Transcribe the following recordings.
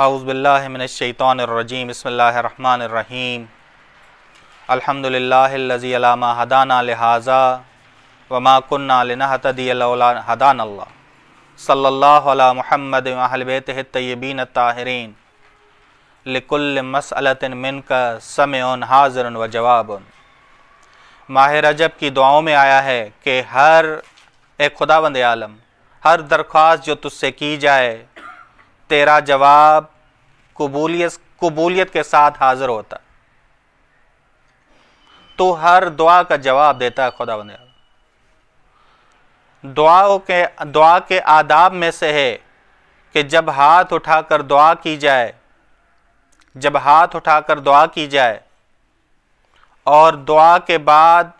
आउज़बिल्लिमिनशैतरजीम बसमीम अल्हम्दुलिल्लाहिल्लज़ी अलामा हदाना लिहाजा वमा कुन्ना लिनहतदी लौला हदान अल्लाह सल्लल्लाहु अला मुहम्मद अहल बैत तय्यबीन ताहरीन लिकुल मसअलतिन मिनका समयन हाजिरन व जवाबन माह रजब की दुआओं में आया है कि हर एक खुदाबंद आलम हर दरख्वास्त जो तुझसे की जाए तेरा जवाब कबूलियत कबूलियत के साथ हाजिर होता तो हर दुआ का जवाब देता है खुदा बंद दुआओं के दुआ के आदाब में से है कि जब हाथ उठाकर दुआ की जाए जब हाथ उठाकर दुआ की जाए और दुआ के बाद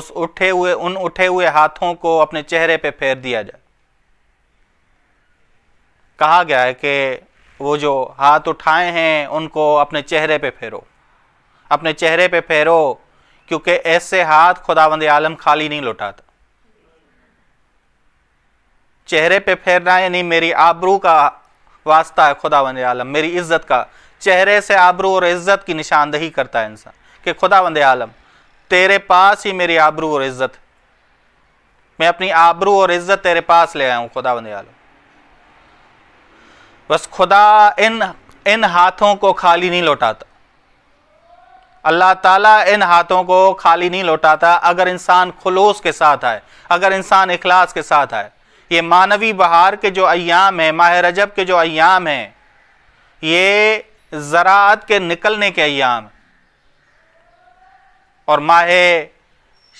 उस उठे हुए उन उठे हुए हाथों को अपने चेहरे पे फेर दिया जाए कहा गया है कि वो जो हाथ उठाए हैं उनको अपने चेहरे पे फेरो अपने चेहरे पे फेरो क्योंकि ऐसे हाथ खुदावंद आलम खाली नहीं लौटाता चेहरे पे फेरना यानी मेरी आबरू का वास्ता है खुदावंद आलम मेरी इज्जत का चेहरे से आबरू और इज्जत की निशानदही करता है इंसान कि खुदावंद आलम तेरे पास ही मेरी आबरू और इज्जत मैं अपनी आबरू और इज्जत तेरे पास ले आया हूँ खुदावंद आलम बस खुदा इन इन हाथों को खाली नहीं लौटाता अल्लाह ताला इन हाथों को खाली नहीं लौटाता अगर इंसान खलूस के साथ आए अगर इंसान इखलास के साथ आए ये मानवी बहार के जो अयाम हैं माह रजब के जो अयाम हैं ये ज़रात के निकलने के अयाम और माह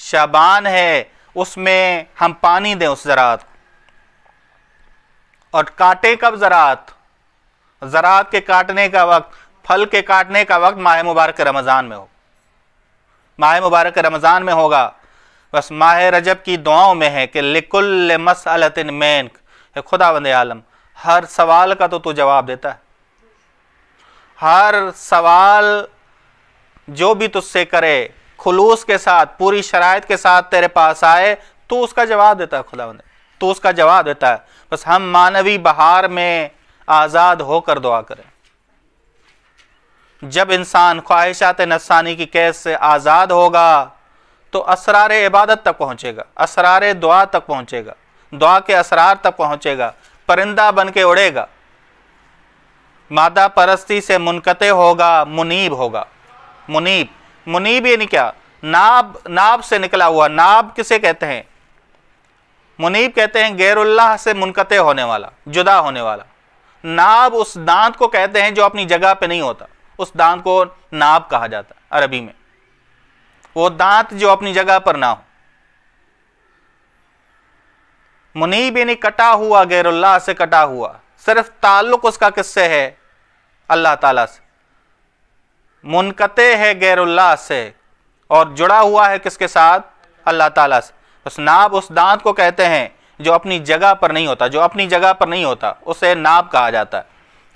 शाबान है उसमें हम पानी दें उस ज़रात को और काटे कब ज़रात ज़रात के काटने का वक्त फल के काटने का वक्त माह मुबारक रमज़ान में हो माह मुबारक रमज़ान में होगा बस माह रजब की दुआओं में है कि लिकुल मसअलतिन मैनक खुदा बंद आलम हर सवाल का तो तू जवाब देता है हर सवाल जो भी तुझसे करे खुलूस के साथ पूरी शरात के साथ तेरे पास आए तो उसका जवाब देता है खुदा बंद तो उसका जवाब देता है बस हम मानवी बहार में आज़ाद होकर दुआ करें जब इंसान ख्वाहिशात नफसानी की कैद से आज़ाद होगा तो असरार इबादत तक पहुँचेगा असरार दुआ तक पहुँचेगा दुआ के असरार तक पहुँचेगा परिंदा बन के उड़ेगा मादा परस्ती से मुनक़ होगा मुनीब होगा मुनीब मुनीब यानी क्या नाब नाब से निकला हुआ नाब किसे कहते हैं मुनीब कहते हैं गैरुल्लाह से मुनक़ होने वाला जुदा होने वाला नाब उस दांत को कहते हैं जो अपनी जगह पे नहीं होता उस दांत को नाब कहा जाता है अरबी में वो दांत जो अपनी जगह पर ना हो मुनीब यानी कटा हुआ गैरुल्लाह से कटा हुआ सिर्फ ताल्लुक उसका किससे है अल्लाह ताला से मुनकते है गैरुल्लाह से और जुड़ा हुआ है किसके साथ अल्लाह ताला से उस नाब उस दांत को कहते हैं जो अपनी जगह पर नहीं होता जो अपनी जगह पर नहीं होता उसे नाप कहा जाता है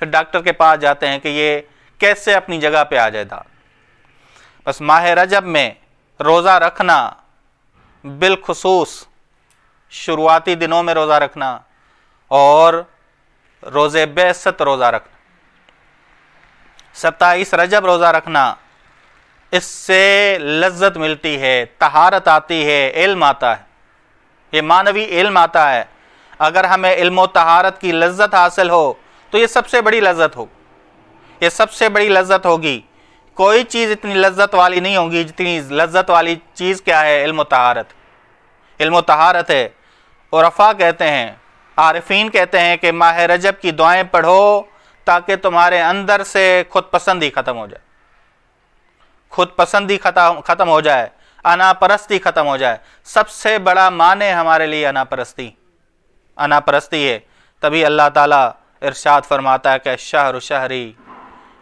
फिर डॉक्टर के पास जाते हैं कि ये कैसे अपनी जगह पे आ जाएगा बस माह रजब में रोज़ा रखना बिलखसूस शुरुआती दिनों में रोज़ा रखना और रोज़े बेसत रोज़ा रखना सत्ताईस रजब रोज़ा रखना इससे लज्जत मिलती है तहारत आती है इल्म आता है ये मानवी इल्म आता है अगर हमें इल्म तहारत की लज्जत हासिल हो तो ये सबसे बड़ी लज्जत हो ये सबसे बड़ी लज्जत होगी कोई चीज़ इतनी लज्जत वाली नहीं होगी जितनी लज्जत वाली चीज़ क्या है इल्म तहारत इल्म तहारत है औरफ़ा कहते हैं आरफीन कहते हैं कि माह रजब की दुआएं पढ़ो ताकि तुम्हारे अंदर से खुद पसंदी ख़त्म हो जाए खुद पसंदी ख़त्म हो जाए अनापरस्ती ख़त्म हो जाए सबसे बड़ा माने हमारे लिए अनापरस्ती अनापरस्ती है तभी अल्लाह ताला इरशाद फरमाता है कि शहर शहरी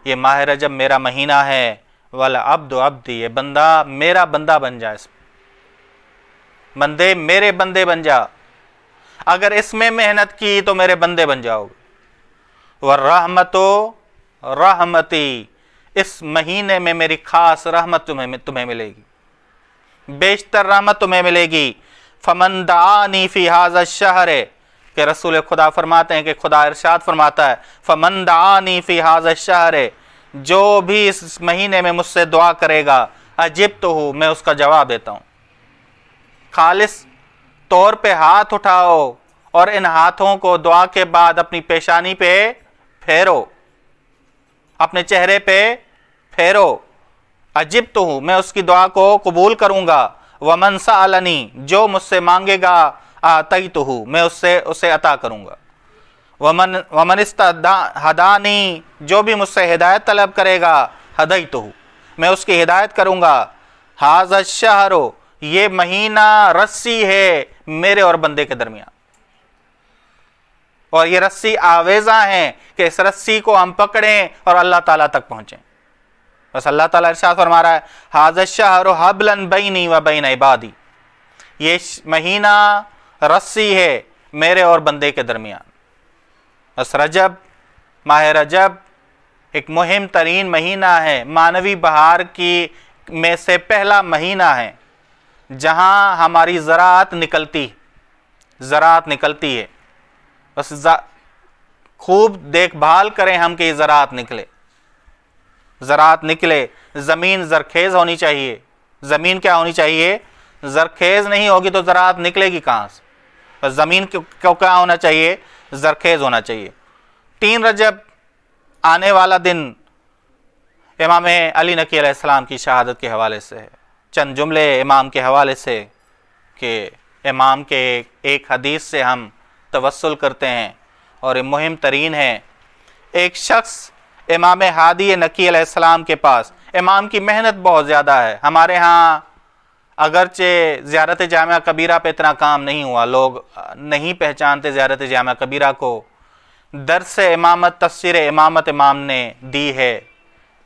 ये माह रजब मेरा महीना है वाला अब्द अब्द ये बंदा मेरा बंदा बन जाए बंदे मेरे बंदे बन जा अगर इसमें मेहनत की तो मेरे बंदे बन जाओगे वह रहमतो रहमती इस महीने में मेरी खास रहमत तुम्हें तुम्हें मिलेगी बेशतर रहमत तुम्हें मिलेगी फमन दानी फ़ी हाजा शहर के रसूल खुदा फरमाते हैं कि खुदा इरशाद फरमाता है फमन दानी फ़ी हाजा शहर जो भी इस महीने में मुझसे दुआ करेगा अजिब तो हूँ मैं उसका जवाब देता हूँ खालिस तौर पे हाथ उठाओ और इन हाथों को दुआ के बाद अपनी पेशानी पे फेरो अपने चेहरे पे फेरो अजिब तो हूँ मैं उसकी दुआ को कबूल करूँगा व मनसा अलनी जो मुझसे मांगेगा आतई तो हूँ मैं उससे उसे अता करूँगा वमन वमनिस्ता हदानी जो भी मुझसे हिदायत तलब करेगा हदई तो हूँ मैं उसकी हिदायत करूँगा हाज शहरो ये महीना रस्सी है मेरे और बंदे के दरमियान और ये रस्सी आवेजा है कि इस रस्सी को हम पकड़ें और अल्लाह ताला तक पहुँचें बस अल्लाह ताला इरशाद फरमा रहा है हाज शहर हबलन बैनी व बैन इबादी ये महीना रस्सी है मेरे और बंदे के दरमियान बस रजब माह रजब एक मुहिम तरीन महीना है मानवी बहार की में से पहला महीना है जहाँ हमारी ज़रात निकलती ज़रात निकलती है बस खूब देखभाल करें हम कि ज़रात निकले ज़रात निकले ज़मीन ज़रखेज़ होनी चाहिए ज़मीन क्या होनी चाहिए ज़रखेज़ नहीं होगी तो ज़रात निकलेगी कहाँ से तो ज़मीन को क्या होना चाहिए ज़रखेज़ होना चाहिए तीन रजब आने वाला दिन इमाम अली नकी की शहादत के हवाले से है चंद जुमले इमाम के हवाले से कि इमाम के एक हदीस से हम तवसल करते हैं और मुहिम तरीन है एक शख्स इमाम हादी नकी सलाम के पास इमाम की मेहनत बहुत ज़्यादा है हमारे यहाँ अगरचे ज़्यारत जाम कबीरा पे इतना काम नहीं हुआ लोग नहीं पहचानते ज़्यारत जाम कबीरा को दरस इमामत तफसर इमामत इमाम ने दी है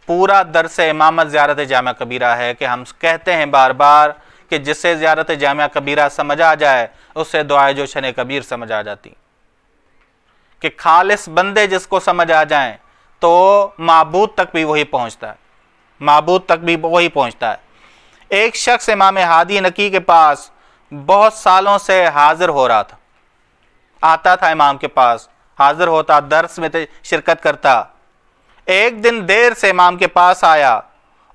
पूरा दरस इमामत ज़्यारत जाम कबीरा है कि हम कहते हैं बार बार कि जिससे ज़्यारत जाम कबीरा समझ आ जाए उससे दुआ जोशन कबीर समझ आ जाती कि खालिस बंदे जिसको समझ आ जाएं तो मबूद तक भी वही पहुँचता है मबूद तक भी वही पहुँचता है एक शख्स इमाम हादी नकी के पास बहुत सालों से हाजिर हो रहा था आता था इमाम के पास हाजिर होता दर्स में शिरकत करता एक दिन देर से इमाम के पास आया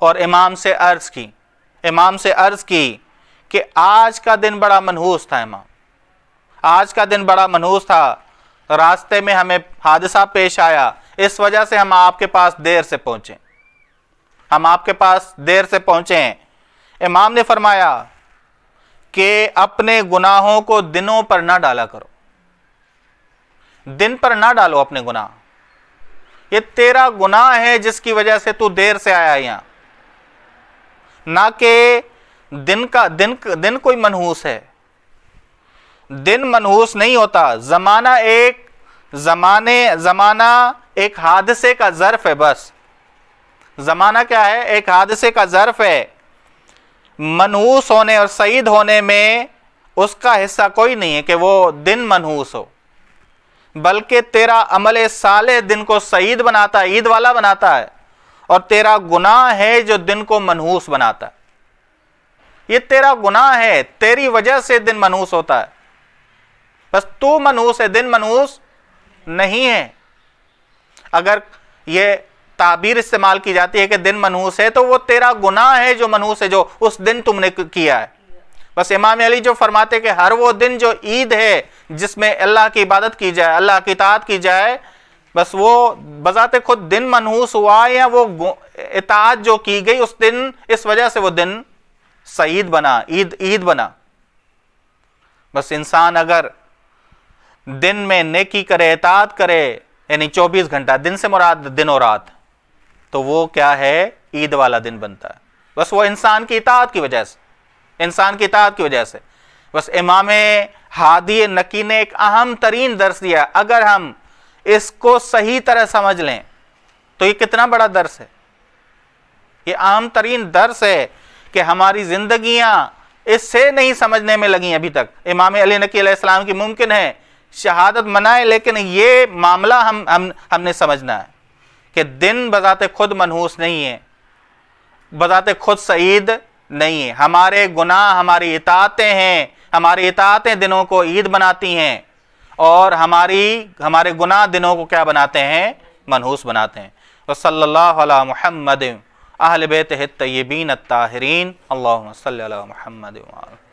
और इमाम से अर्ज़ की इमाम से अर्ज़ की कि आज का दिन बड़ा मनहूस था इमाम आज का दिन बड़ा मनहूस था रास्ते में हमें हादसा पेश आया इस वजह से हम आपके पास देर से पहुंचे हम आपके पास देर से पहुंचे हैं इमाम ने फरमाया कि अपने गुनाहों को दिनों पर ना डाला करो दिन पर ना डालो अपने गुनाह ये तेरा गुनाह है जिसकी वजह से तू देर से आया यहां ना कि दिन का दिन दिन कोई मनहूस है दिन मनहूस नहीं होता जमाना एक जमाने जमाना एक हादसे का ज़र्फ है बस ज़माना क्या है एक हादसे का ज़र्फ है मनहूस होने और शहीद होने में उसका हिस्सा कोई नहीं है कि वो दिन मनहूस हो बल्कि तेरा अमल साले दिन को शहीद बनाता है ईद वाला बनाता है और तेरा गुनाह है जो दिन को मनहूस बनाता है ये तेरा गुनाह है तेरी वजह से दिन मनहूस होता है बस तू मनहूस है दिन मनहूस नहीं है अगर ये ताबीर इस्तेमाल की जाती है कि दिन मनहूस है तो वो तेरा गुनाह है जो मनहूस है जो उस दिन तुमने किया है बस इमाम अली जो फरमाते कि हर वो दिन जो ईद है जिसमें अल्लाह की इबादत की जाए अल्लाह की इतात की जाए बस वो बजात खुद दिन मनहूस हुआ या वो इतात जो की गई उस दिन इस वजह से वो दिन सईद बना ईद ईद बना बस इंसान अगर दिन में नेकी करे इतात करे यानी 24 घंटा दिन से मुराद दिन और रात तो वो क्या है ईद वाला दिन बनता है बस वो इंसान की इतात की वजह से इंसान की इतात की वजह से बस इमाम हादी नकी ने एक अहम तरीन दर्स दिया अगर हम इसको सही तरह समझ लें तो ये कितना बड़ा दर्स है ये अहम तरीन दर्स है कि हमारी जिंदगियां इससे नहीं समझने में लगी अभी तक इमाम अली नकी की मुमकिन है शहादत मनाए लेकिन ये मामला हम हम हमने समझना है कि दिन बजात खुद मनहूस नहीं है बजात खुद सईद नहीं है हमारे गुनाह हमारी इतातें हैं हमारी इतातें दिनों को ईद बनाती हैं और हमारी हमारे गुनाह दिनों को क्या बनाते हैं मनहूस बनाते हैं वसल्ला महमद अहल बेत तयबीन ताहरीन अल्लाह सल महमद